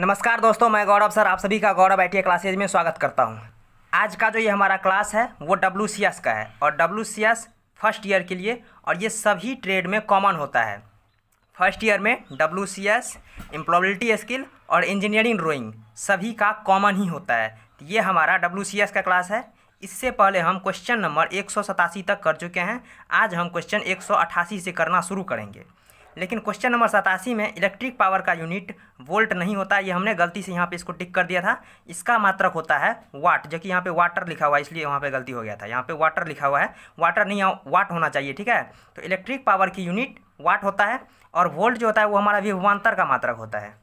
नमस्कार दोस्तों मैं गौरव सर आप सभी का गौरव आई क्लासेज में स्वागत करता हूँ आज का जो ये हमारा क्लास है वो डब्ल्यू का है और डब्ल्यू फर्स्ट ईयर के लिए और ये सभी ट्रेड में कॉमन होता है फर्स्ट ईयर में W C S employability skill और इंजीनियरिंग ड्रॉइंग सभी का कॉमन ही होता है ये हमारा डब्ल्यू सी एस का क्लास है इससे पहले हम क्वेश्चन नंबर एक सौ सतासी तक कर चुके हैं आज हम क्वेश्चन एक सौ से करना शुरू करेंगे लेकिन क्वेश्चन नंबर सतासी में इलेक्ट्रिक पावर का यूनिट वोल्ट नहीं होता ये हमने गलती से यहाँ पे इसको टिक कर दिया था इसका मात्रक होता है वाट जो कि यहाँ पे वाटर लिखा हुआ है इसलिए वहाँ पे गलती हो गया था यहाँ पे वाटर लिखा हुआ है वाटर नहीं वाट होना चाहिए ठीक है तो इलेक्ट्रिक पावर की यूनिट वाट होता है और वोल्ट जो होता है वो हमारा विभवान्तर का मात्रक होता है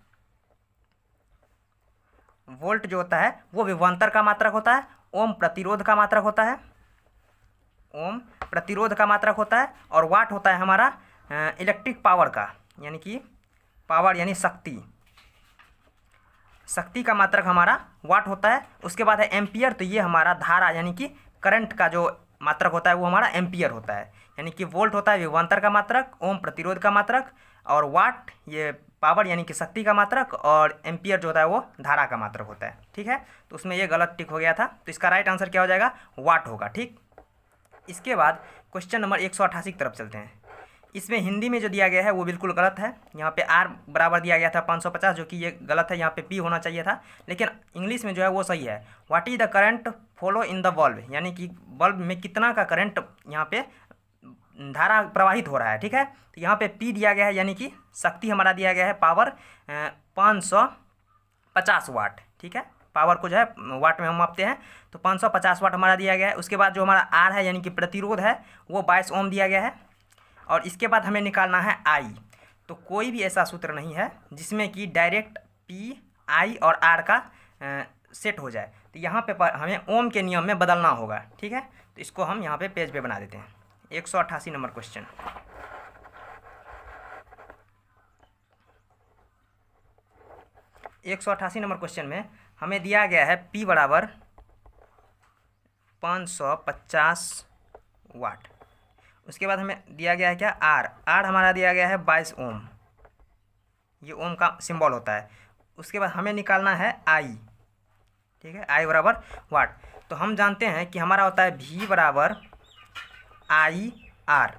वोल्ट जो होता है वो विभवान्तर का मात्रक होता है ओम प्रतिरोध का मात्रक होता है ओम प्रतिरोध का मात्रक होता है और वाट होता है हमारा इलेक्ट्रिक पावर का यानी कि पावर यानी शक्ति शक्ति का मात्रक हमारा वाट होता है उसके बाद है एम्पियर तो ये हमारा धारा यानी कि करंट का जो मात्रक होता है वो हमारा एम्पियर होता है यानी कि वोल्ट होता है विभवान्तर का मात्रक ओम प्रतिरोध का मात्रक और वाट ये पावर यानी कि शक्ति का मात्रक और एम्पियर जो होता है वो धारा का मात्रक होता है ठीक है तो उसमें ये गलत टिक हो गया था तो इसका राइट आंसर क्या हो जाएगा वाट होगा ठीक इसके बाद क्वेश्चन नंबर एक की तरफ चलते हैं इसमें हिंदी में जो दिया गया है वो बिल्कुल गलत है यहाँ पे आर बराबर दिया गया था 550 जो कि ये गलत है यहाँ पे पी होना चाहिए था लेकिन इंग्लिश में जो है वो सही है what is the current follow in the bulb यानी कि बल्ब में कितना का करंट यहाँ पे धारा प्रवाहित हो रहा है ठीक है तो यहाँ पे पी दिया गया है यानी कि शक्ति हमारा दिया गया है पावर पाँच सौ पचास वाट ठीक है पावर को जो है वाट में हम मापते हैं तो 550 वाट हमारा दिया गया है उसके बाद जो हमारा आर है यानी कि प्रतिरोध है वो बाईस ओम दिया गया है और इसके बाद हमें निकालना है आई तो कोई भी ऐसा सूत्र नहीं है जिसमें कि डायरेक्ट पी आई और आर का आ, सेट हो जाए तो यहाँ पे हमें ओम के नियम में बदलना होगा ठीक है तो इसको हम यहाँ पे पेज पे बना देते हैं एक सौ अट्ठासी नंबर क्वेश्चन एक सौ अट्ठासी नंबर क्वेश्चन में हमें दिया गया है पी बराबर पाँच सौ पचास वाट उसके बाद हमें दिया गया है क्या आर आर हमारा दिया गया है बाईस ओम ये ओम का सिंबल होता है उसके बाद हमें निकालना है आई ठीक है आई बराबर वाट तो हम जानते हैं कि हमारा होता है भी बराबर आई आर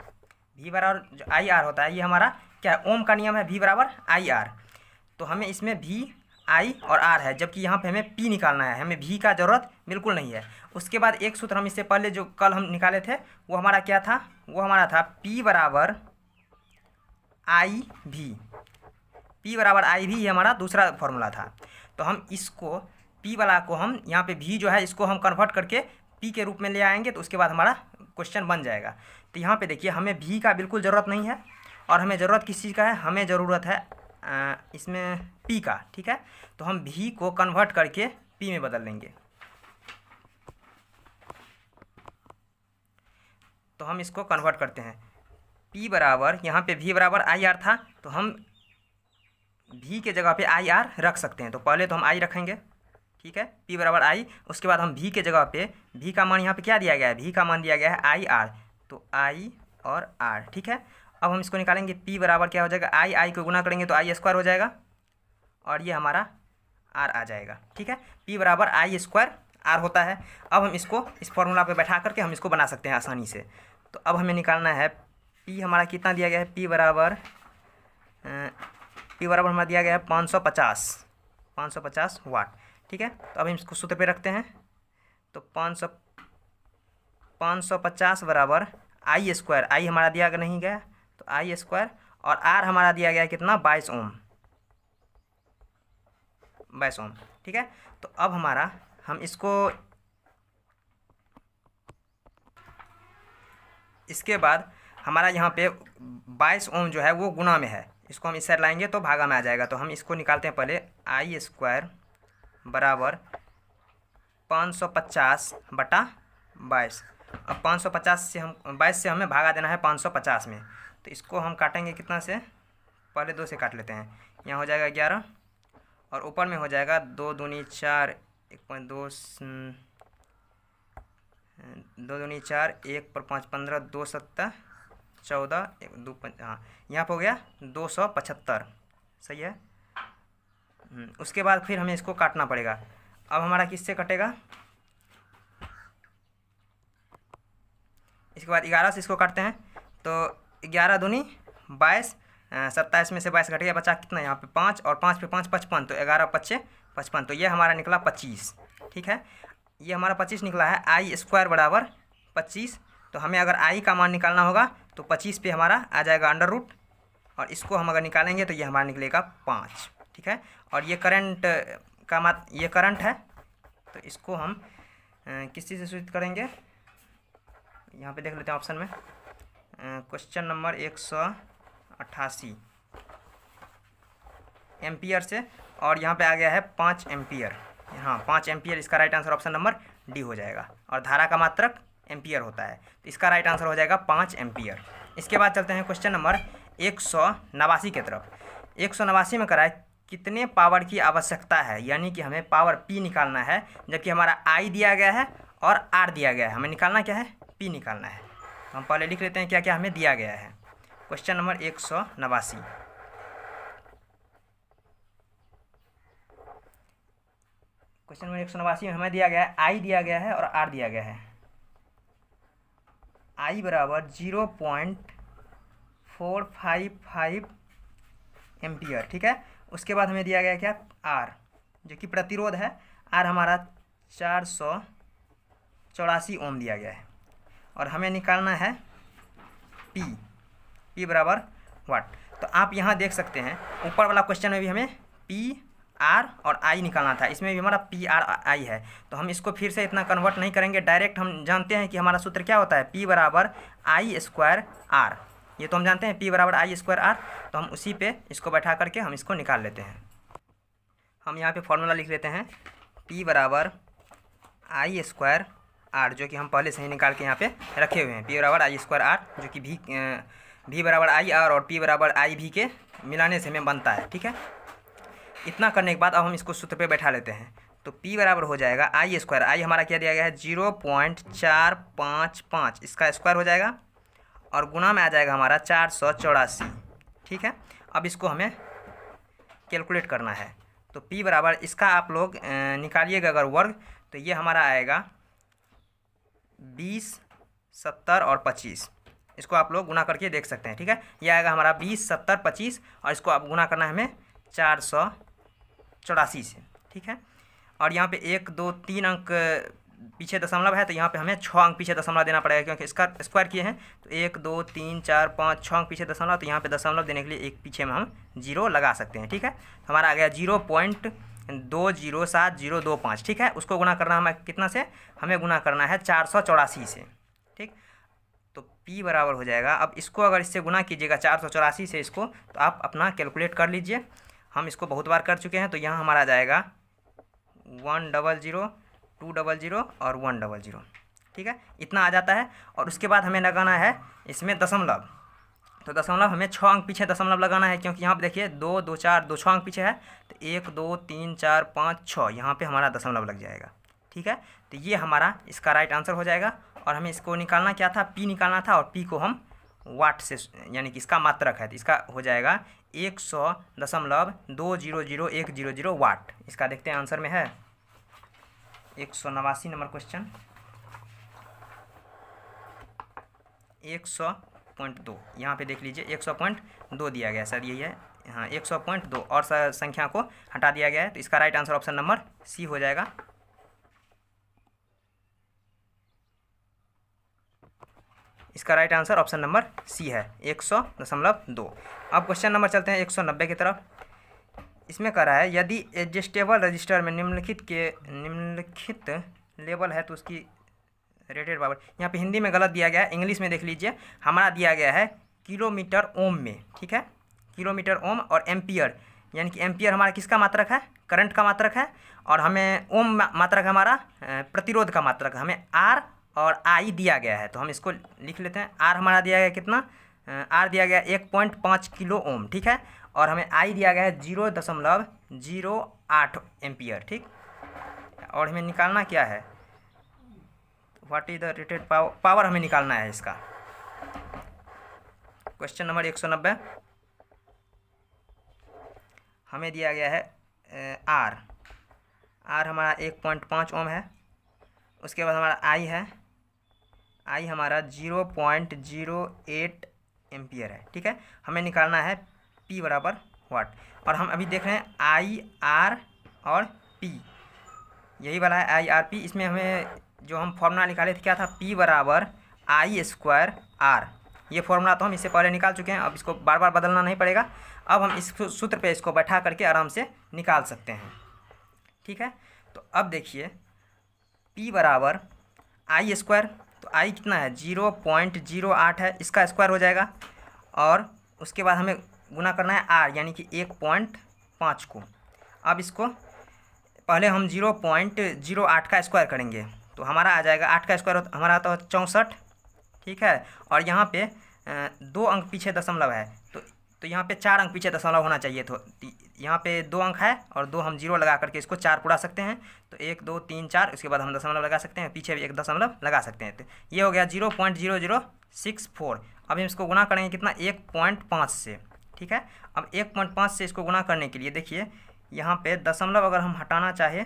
भी बराबर जो आई आर होता है ये हमारा क्या है ओम का नियम है भी बराबर आई आर तो हमें इसमें भी आई और आर है जबकि यहाँ पे हमें पी निकालना है हमें भी का ज़रूरत बिल्कुल नहीं है उसके बाद एक सूत्र हम इससे पहले जो कल हम निकाले थे वो हमारा क्या था वो हमारा था पी बराबर आई भी पी बराबर आई भी हमारा दूसरा फॉर्मूला था तो हम इसको पी वाला को हम यहाँ पे भी जो है इसको हम कन्वर्ट करके पी के रूप में ले आएंगे तो उसके बाद हमारा क्वेश्चन बन जाएगा तो यहाँ पे देखिए हमें भी का बिल्कुल ज़रूरत नहीं है और हमें ज़रूरत किस चीज़ का है हमें ज़रूरत है इसमें पी का ठीक है तो हम भी को कन्वर्ट करके पी में बदल लेंगे तो हम इसको कन्वर्ट करते हैं पी बराबर यहाँ पे भी बराबर आई आर था तो हम भी के जगह पे आई आर रख सकते हैं तो पहले तो हम आई रखेंगे ठीक है पी बराबर आई उसके बाद हम भी के जगह पे भी का मान यहाँ पे क्या दिया गया है भी का मान दिया गया है आई आर तो आई और आर ठीक है अब हम इसको निकालेंगे पी बराबर क्या हो जाएगा आई आई को गुना करेंगे तो आई स्क्वायर हो जाएगा और ये हमारा आर आ जाएगा ठीक है पी बराबर आई स्क्वायर आर होता है अब हम इसको इस फॉर्मूला पे बैठा करके हम इसको बना सकते हैं आसानी से तो अब हमें निकालना है पी हमारा कितना दिया गया है पी बराबर पी बराबर हमारा दिया गया है पाँच सौ पचास पाँच सौ पचास वाट ठीक है तो अब हम इसको सूत्र पे रखते हैं तो पाँच सौ पाँच सौ पचास बराबर आई स्क्वायर आई हमारा दिया गया नहीं गया तो आई स्क्वायर और आर हमारा दिया गया कितना बाईस ओम बाईस ओम ठीक है तो अब हमारा हम इसको इसके बाद हमारा यहाँ पे बाईस ओम जो है वो गुना में है इसको हम इस साइड लाएंगे तो भागा में आ जाएगा तो हम इसको निकालते हैं पहले आई स्क्वायर बराबर पाँच सौ पचास बटा बाईस अब पाँच सौ पचास से हम बाईस से हमें भागा देना है पाँच सौ पचास में तो इसको हम काटेंगे कितना से पहले दो से काट लेते हैं यहाँ हो जाएगा ग्यारह और ऊपर में हो जाएगा दो दूनी चार एक पॉइंट दो दो दूनी चार एक पर पाँच पंद्रह दो सत्तर चौदह एक दो पंच हाँ यहाँ पर हो गया दो सौ पचहत्तर सही है हम्म, उसके बाद फिर हमें इसको काटना पड़ेगा अब हमारा किससे कटेगा इसके बाद ग्यारह से इसको काटते हैं तो ग्यारह दूनी बाईस सत्ताईस में से बाईस घट गया बचा कितना यहाँ पे पाँच और पाँच पे पाँच पचपन तो ग्यारह पच्चे पचपन तो ये हमारा निकला पच्चीस ठीक है ये हमारा पच्चीस निकला है आई स्क्वायर बराबर पच्चीस तो हमें अगर आई का मान निकालना होगा तो पच्चीस पे हमारा आ जाएगा अंडर रूट और इसको हम अगर निकालेंगे तो ये हमारा निकलेगा पाँच ठीक है और ये करंट का मात ये करंट है तो इसको हम किस चीज़ से सूचित करेंगे यहाँ पे देख लेते हैं ऑप्शन में क्वेश्चन नंबर एक सौ अट्ठासी एम्पियर से और यहाँ पे आ गया है पाँच एम्पियर हाँ पाँच एम्पियर इसका right answer option number D हो जाएगा और धारा का मात्रक एम्पियर होता है तो इसका राइट आंसर हो जाएगा पाँच एम्पियर इसके बाद चलते हैं क्वेश्चन नंबर एक सौ नवासी की तरफ एक सौ नवासी में कराए कितने पावर की आवश्यकता है यानी कि हमें पावर पी निकालना है जबकि हमारा आई दिया गया है और आर दिया गया है हमें निकालना क्या है पी निकालना है तो हम पहले लिख लेते हैं क्या क्या हमें दिया गया है क्वेश्चन नंबर एक सौ नवासी क्वेश्चन नंबर एक सौ नवासी में हमें दिया गया है आई दिया गया है और आर दिया गया है आई बराबर zero point four five five ampere ठीक है उसके बाद हमें दिया गया क्या आर जो कि प्रतिरोध है आर हमारा चार सौ चौरासी ओम दिया गया है और हमें निकालना है पी पी बराबर वाट तो आप यहाँ देख सकते हैं ऊपर वाला क्वेश्चन में भी हमें पी आर और आई निकालना था इसमें भी हमारा पी आर आई है तो हम इसको फिर से इतना कन्वर्ट नहीं करेंगे डायरेक्ट हम जानते हैं कि हमारा सूत्र क्या होता है पी बराबर आई स्क्वायर आर ये तो हम जानते हैं पी बराबर आई स्क्वायर आर तो हम उसी पे इसको बैठा करके हम इसको निकाल लेते हैं हम यहाँ पे फॉर्मूला लिख लेते हैं पी बराबर आई स्क्वायर आर जो कि हम पहले से ही निकाल के यहाँ पे रखे हुए हैं पी बराबर आई स्क्वायर आर जो कि भी भी बराबर आई आर और पी बराबर आई भी के मिलाने से हमें बनता है ठीक है इतना करने के बाद अब हम इसको सूत्र पे बैठा लेते हैं तो पी बराबर हो जाएगा आई स्क्वायर आई हमारा क्या दिया गया है जीरो पॉइंट चार पाँच पाँच इसका स्क्वायर हो जाएगा और गुना में आ जाएगा हमारा चार सौ चौरासी ठीक है अब इसको हमें कैलकुलेट करना है तो पी बराबर इसका आप लोग निकालिएगा अगर वर्ग तो ये हमारा आएगा बीस सत्तर और पच्चीस इसको आप लोग गुना करके देख सकते हैं ठीक है ये आएगा हमारा बीस सत्तर पच्चीस और इसको आप गुना करना है हमें चार सौ चौरासी से ठीक है और यहाँ पे एक दो तीन अंक पीछे दशमलव है तो यहाँ पे हमें छः अंक पीछे दशमलव देना पड़ेगा क्योंकि इसका स्क्वायर किए हैं तो एक दो तीन चार पाँच छः अंक पीछे दशमलव तो यहाँ पे दशमलव देने के लिए एक पीछे में हम जीरो लगा सकते हैं ठीक है तो हमारा आ गया जीरो पॉइंट दो जीरो सात जीरो दो पाँच ठीक है उसको गुना करना हमें कितना से हमें गुना करना है चार सौ चौरासी से ठीक तो पी बराबर हो जाएगा अब इसको अगर इससे गुना कीजिएगा चार सौ चौरासी से इसको तो आप अपना कैलकुलेट कर लीजिए हम इसको बहुत बार कर चुके हैं तो यहाँ हमारा आ जाएगा one double zero two double zero और वन डबल ज़ीरो ठीक है इतना आ जाता है और उसके बाद हमें लगाना है इसमें दशमलव तो दशमलव हमें छः अंक पीछे दशमलव लगाना है क्योंकि यहाँ पर देखिए दो दो चार दो छः अंक पीछे है तो एक दो तीन चार पाँच छः यहाँ पर हमारा दशमलव लग जाएगा ठीक है तो ये हमारा इसका राइट आंसर हो जाएगा और हमें इसको निकालना क्या था पी निकालना था और पी को हम वाट से यानी कि इसका मात्रक है तो इसका हो जाएगा एक सौ दशमलव दो जीरो जीरो एक जीरो जीरो वाट इसका देखते हैं आंसर में है एक सौ नवासी नंबर क्वेश्चन एक सौ पॉइंट दो यहाँ पे देख लीजिए एक सौ पॉइंट दो दिया गया सर यही है हाँ एक सौ पॉइंट दो और संख्या को हटा दिया गया है तो इसका right answer option number C हो जाएगा इसका right answer option number C है एक सौ दशमलव दो अब क्वेश्चन नंबर चलते हैं एक सौ नब्बे की तरफ इसमें कह रहा है यदि एडजस्टेबल रजिस्टर में निम्नलिखित के निम्नलिखित लेवल है तो उसकी रेटेड पावर यहाँ पे हिंदी में गलत दिया गया है इंग्लिश में देख लीजिए हमारा दिया गया है किलोमीटर ओम में ठीक है किलोमीटर ओम और एम्पियर यानी कि एम्पियर हमारा किसका मात्रक है करंट का मात्रक है और हमें ओम मात्रक हमारा प्रतिरोध का मात्रक हमें आर और आई दिया गया है तो हम इसको लिख लेते हैं आर हमारा दिया गया कितना आर दिया गया एक पॉइंट पाँच किलो ओम ठीक है और हमें आई दिया गया है जीरो दशमलव जीरो आठ एम्पियर ठीक और हमें निकालना क्या है what is the rated power हमें निकालना है इसका क्वेश्चन नंबर एक सौ नब्बे हमें दिया गया है आर आर हमारा एक पॉइंट पाँच ओम है उसके बाद हमारा आई है आई हमारा zero point zero eight ampere है ठीक है हमें निकालना है पी बराबर वाट और हम अभी देख रहे हैं आई आर और पी यही वाला है आई आर पी इसमें हमें जो हम फॉर्मूला निकाले थे क्या था पी बराबर आई स्क्वायर आर ये फॉर्मूला तो हम इससे पहले निकाल चुके हैं अब इसको बार बार बदलना नहीं पड़ेगा अब हम इस सूत्र पे इसको बैठा करके आराम से निकाल सकते हैं ठीक है तो अब देखिए पी बराबर आई स्क्वायर तो आई कितना है जीरो पॉइंट जीरो आठ है इसका स्क्वायर हो जाएगा और उसके बाद हमें गुना करना है आर यानी कि एक पॉइंट पाँच को अब इसको पहले हम जीरो पॉइंट जीरो आठ का स्क्वायर करेंगे तो हमारा आ जाएगा आठ का स्क्वायर हमारा आता है चौंसठ ठीक है और यहाँ पर दो अंक पीछे दशमलव है तो यहाँ पे चार अंक पीछे दशमलव होना चाहिए तो यहाँ पे दो अंक है और दो हम जीरो लगा करके इसको चार पुरा सकते हैं तो एक दो तीन चार उसके बाद हम दशमलव लगा सकते हैं पीछे भी एक दशमलव लगा सकते हैं तो ये हो गया zero point zero zero six four अब हम इसको गुना करेंगे कितना एक पॉइंट पाँच से ठीक है अब एक पॉइंट पाँच से इसको गुना करने के लिए देखिए यहाँ पर दशमलव अगर हम हटाना चाहें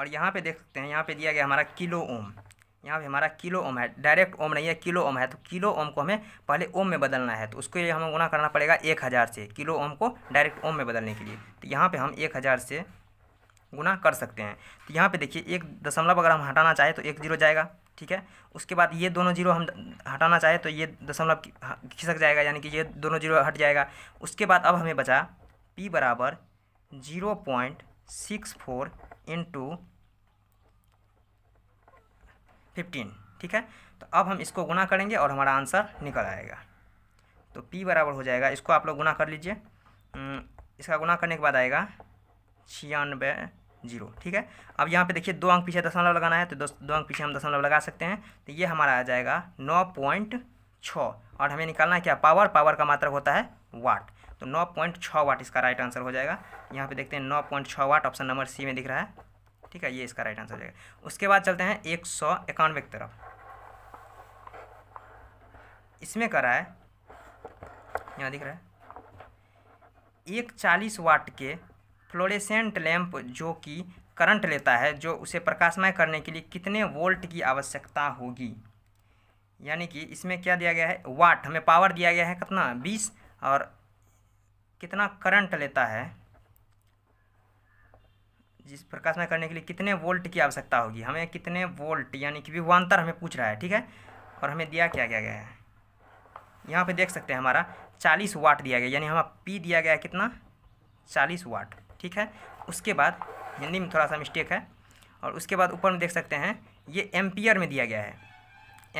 और यहाँ पर देख सकते हैं यहाँ पर दिया गया हमारा किलो ओम यहाँ पे हमारा किलो ओम है डायरेक्ट ओम नहीं है किलो ओम है तो किलो ओम को हमें पहले ओम में बदलना है तो उसके लिए हमें गुना करना पड़ेगा एक हज़ार से किलो ओम को डायरेक्ट ओम में बदलने के लिए तो यहाँ पे हम एक हज़ार से गुना कर सकते हैं तो यहाँ पे देखिए एक दशमलव अगर हम हटाना चाहें तो एक जीरो जाएगा ठीक है उसके बाद ये दोनों जीरो हम हटाना चाहें तो ये दशमलव खिसक जाएगा यानी कि ये दोनों जीरो हट जाएगा उसके बाद अब हमें बचा पी बराबर zero point six four into fifteen ठीक है तो अब हम इसको गुना करेंगे और हमारा आंसर निकल आएगा तो पी बराबर हो जाएगा इसको आप लोग गुना कर लीजिए इसका गुना करने के बाद आएगा छियानबे जीरो ठीक है अब यहाँ पे देखिए दो अंक पीछे दशमलव लगाना है तो दो, दो अंक पीछे हम दशमलव लगा सकते हैं तो ये हमारा आ जाएगा नौ पॉइंट छः और हमें निकालना है क्या पावर पावर का मात्रक मतलब होता है वाट तो नौ पॉइंट छः वाट इसका राइट आंसर हो जाएगा यहाँ पे देखते हैं नौ पॉइंट छः वाट ऑप्शन नंबर सी में दिख रहा है ठीक है ये इसका राइट आंसर हो जाएगा उसके बाद चलते हैं एक सौ इक्यानवे की तरफ इसमें करा है यहाँ दिख रहा है एक चालीस वाट के फ्लोरेसेंट लैंप जो कि करंट लेता है जो उसे प्रकाशमय करने के लिए कितने वोल्ट की आवश्यकता होगी यानी कि इसमें क्या दिया गया है वाट हमें पावर दिया गया है कितना बीस और कितना करंट लेता है जिस प्रकाश में करने के लिए कितने वोल्ट की आवश्यकता होगी हमें कितने वोल्ट यानी कि विवान्तर हमें पूछ रहा है ठीक है और हमें दिया क्या क्या गया है यहाँ पे देख सकते हैं हमारा 40 वाट दिया गया यानी हमें पी दिया गया है कितना 40 वाट ठीक है उसके बाद हिंदी में थोड़ा सा मिस्टेक है और उसके बाद ऊपर में देख सकते हैं ये एम्पियर में दिया गया है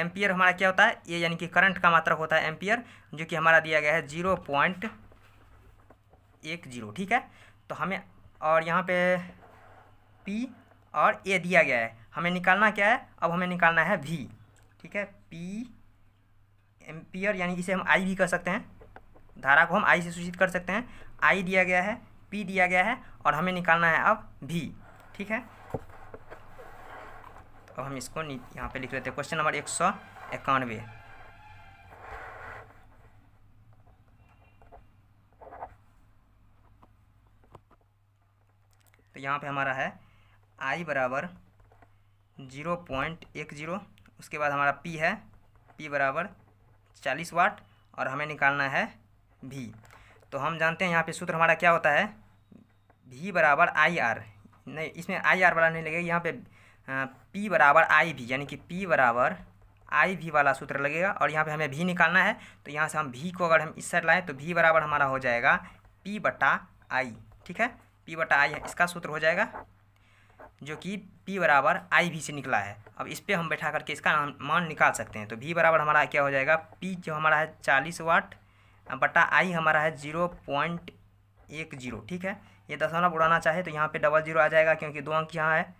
एम्पियर हमारा क्या होता है ये यानी कि करंट का मात्रा होता है एम्पियर जो कि हमारा दिया गया है जीरो पॉइंट एक जीरो ठीक है तो हमें और यहाँ पे पी और ए दिया गया है हमें निकालना क्या है अब हमें निकालना है वी ठीक है पी एम्पियर यानी इसे हम आई भी कर सकते हैं धारा को हम आई से सूचित कर सकते हैं आई दिया गया है पी दिया गया है और हमें निकालना है अब भी ठीक है तो अब हम इसको यहाँ पे लिख लेते हैं क्वेश्चन नंबर एक सौ इक्यानवे तो यहाँ पे हमारा है आई बराबर जीरो पॉइंट एक जीरो उसके बाद हमारा पी है पी बराबर चालीस वाट और हमें निकालना है भी तो हम जानते हैं यहाँ पे सूत्र हमारा क्या होता है भी बराबर आई आर नहीं इसमें आई आर वाला नहीं लगेगा यहाँ पे पी बराबर आई भी यानी कि पी बराबर आई भी वाला सूत्र लगेगा और यहाँ पे हमें भी निकालना है तो यहाँ से हम भी को अगर हम इस साइड लाएँ तो भी बराबर हमारा हो जाएगा पी बटा आई ठीक है पी बटा आई इसका सूत्र हो जाएगा जो कि P बराबर आई भी से निकला है अब इस पर हम बैठा करके इसका मान निकाल सकते हैं तो V बराबर हमारा क्या हो जाएगा P जो हमारा है चालीस वाट बटा आई हमारा है जीरो पॉइंट एक जीरो ठीक है ये दशमलव उड़ाना चाहे तो यहाँ पे डबल जीरो आ जाएगा क्योंकि दो अंक यहाँ है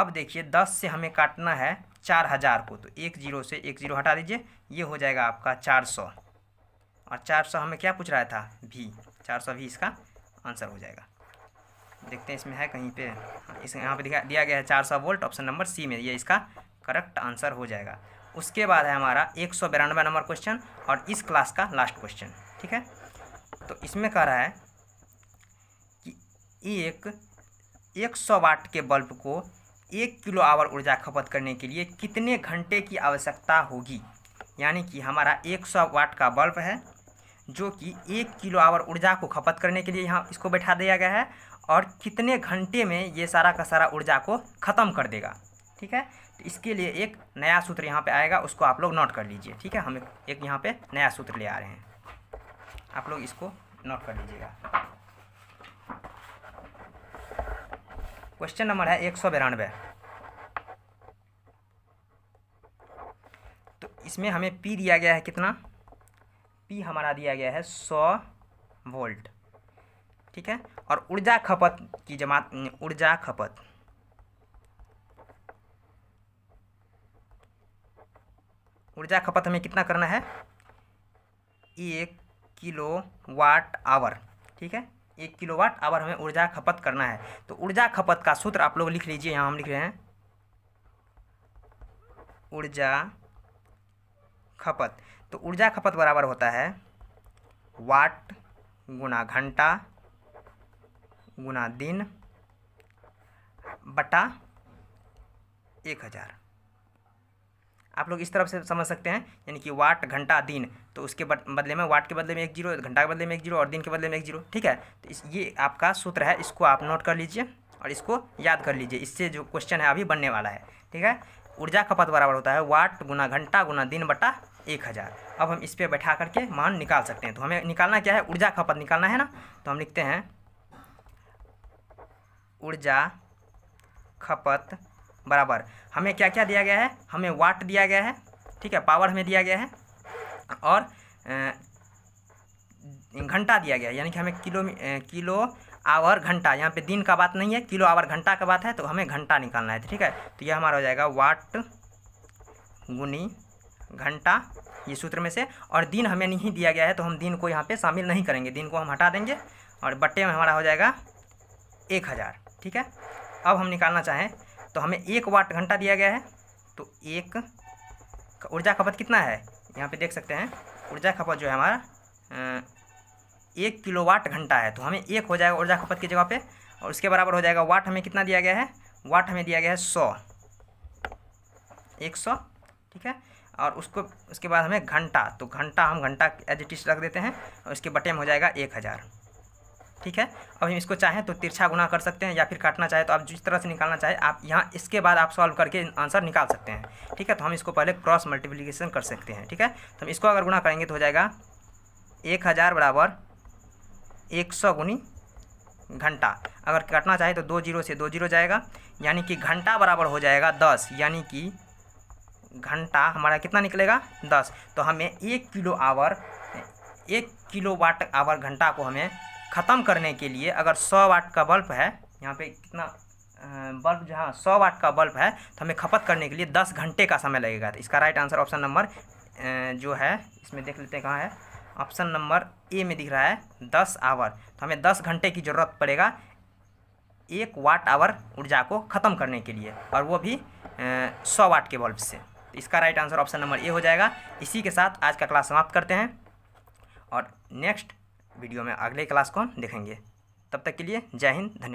अब देखिए दस से हमें काटना है चार हज़ार को तो एक जीरो से एक जीरो हटा दीजिए ये हो जाएगा आपका चार सौ और चार सौ हमें क्या पूछ रहा था भी चार सौ भी इसका आंसर हो जाएगा देखते हैं इसमें है कहीं पे हाँ, इस यहाँ पे दिखा दिया गया है चार सौ वोल्ट ऑप्शन नंबर सी में ये इसका करेक्ट आंसर हो जाएगा उसके बाद है हमारा एक सौ बिरानवे नंबर क्वेश्चन और इस क्लास का लास्ट क्वेश्चन ठीक है तो इसमें कह रहा है कि एक एक सौ वाट के बल्ब को एक किलो आवर ऊर्जा खपत करने के लिए कितने घंटे की आवश्यकता होगी यानी कि हमारा एक सौ वाट का बल्ब है जो कि एक किलो आवर ऊर्जा को खपत करने के लिए यहाँ इसको बैठा दिया गया है और कितने घंटे में ये सारा का सारा ऊर्जा को ख़त्म कर देगा ठीक है तो इसके लिए एक नया सूत्र यहाँ पे आएगा उसको आप लोग नोट कर लीजिए ठीक है हम एक यहाँ पे नया सूत्र ले आ रहे हैं आप लोग इसको नोट कर लीजिएगा क्वेश्चन नंबर है एक सौ बिरानवे तो इसमें हमें पी दिया गया है कितना पी हमारा दिया गया है सौ वोल्ट ठीक है और ऊर्जा खपत की जमात ऊर्जा खपत ऊर्जा खपत हमें कितना करना है एक किलो वाट आवर ठीक है एक किलो वाट आवर हमें ऊर्जा खपत करना है तो ऊर्जा खपत का सूत्र आप लोग लिख लीजिए यहाँ हम लिख रहे हैं ऊर्जा खपत तो ऊर्जा खपत बराबर होता है वाट गुना घंटा गुना दिन बटा एक हज़ार आप लोग इस तरफ से समझ सकते हैं यानी कि वाट घंटा दिन तो उसके बदले में वाट के बदले में एक जीरो घंटा के बदले में एक जीरो और दिन के बदले में एक जीरो ठीक है तो इस ये आपका सूत्र है इसको आप नोट कर लीजिए और इसको याद कर लीजिए इससे जो क्वेश्चन है अभी बनने वाला है ठीक है ऊर्जा खपत बराबर होता है वाट गुना घंटा गुना दिन बटा एक हज़ार अब हम इस पर बैठा करके मान निकाल सकते हैं तो हमें निकालना क्या है ऊर्जा खपत निकालना है ना तो हम लिखते हैं ऊर्जा खपत बराबर हमें क्या क्या दिया गया है हमें वाट दिया गया है ठीक है पावर हमें दिया गया है और घंटा दिया गया है यानी कि हमें किलो किलो आवर घंटा यहाँ पे दिन का बात नहीं है किलो आवर घंटा का बात है तो हमें घंटा निकालना है ठीक है तो यह हमारा हो जाएगा वाट गुनी घंटा ये सूत्र में से और दिन हमें नहीं दिया गया है तो हम दिन को यहाँ पे शामिल नहीं करेंगे दिन को हम हटा देंगे और बट्टे में हमारा हो जाएगा एक हज़ार ठीक है अब हम निकालना चाहें तो हमें एक वाट घंटा दिया गया है तो एक ऊर्जा खपत कितना है यहाँ पे देख सकते हैं ऊर्जा खपत जो है हमारा एक किलो वाट घंटा है तो हमें एक हो जाएगा ऊर्जा खपत की जगह पर और उसके बराबर हो जाएगा वाट हमें कितना दिया गया है वाट हमें दिया गया है सौ एक सौ ठीक है और उसको उसके बाद हमें घंटा तो घंटा हम घंटा एज इट इज रख देते हैं और इसके बटे में हो जाएगा एक हज़ार ठीक है अब हम इसको चाहें तो तिरछा गुना कर सकते हैं या फिर काटना चाहे तो आप जिस तरह से निकालना चाहे आप यहाँ इसके बाद आप सॉल्व करके आंसर निकाल सकते हैं ठीक है तो हम इसको पहले क्रॉस मल्टीप्लीकेशन कर सकते हैं ठीक है तो हम इसको अगर गुना करेंगे तो हो जाएगा एक हज़ार बराबर एक सौ गुनी घंटा अगर काटना चाहे तो दो जीरो से दो जीरो जाएगा यानी कि घंटा बराबर हो जाएगा दस यानी कि घंटा हमारा कितना निकलेगा दस तो हमें एक किलो आवर एक किलो वाट आवर घंटा को हमें ख़त्म करने के लिए अगर सौ वाट का बल्ब है यहाँ पे कितना बल्ब जहाँ सौ वाट का बल्ब है तो हमें खपत करने के लिए दस घंटे का समय लगेगा तो इसका राइट आंसर ऑप्शन नंबर जो है इसमें देख लेते हैं कहाँ है ऑप्शन नंबर ए में दिख रहा है दस आवर तो हमें दस घंटे की ज़रूरत पड़ेगा एक वाट आवर ऊर्जा को ख़त्म करने के लिए और वो भी सौ वाट के बल्ब से इसका right answer option number A हो जाएगा इसी के साथ आज का क्लास समाप्त करते हैं और नेक्स्ट वीडियो में अगले क्लास को देखेंगे तब तक के लिए जय हिंद धन्यवाद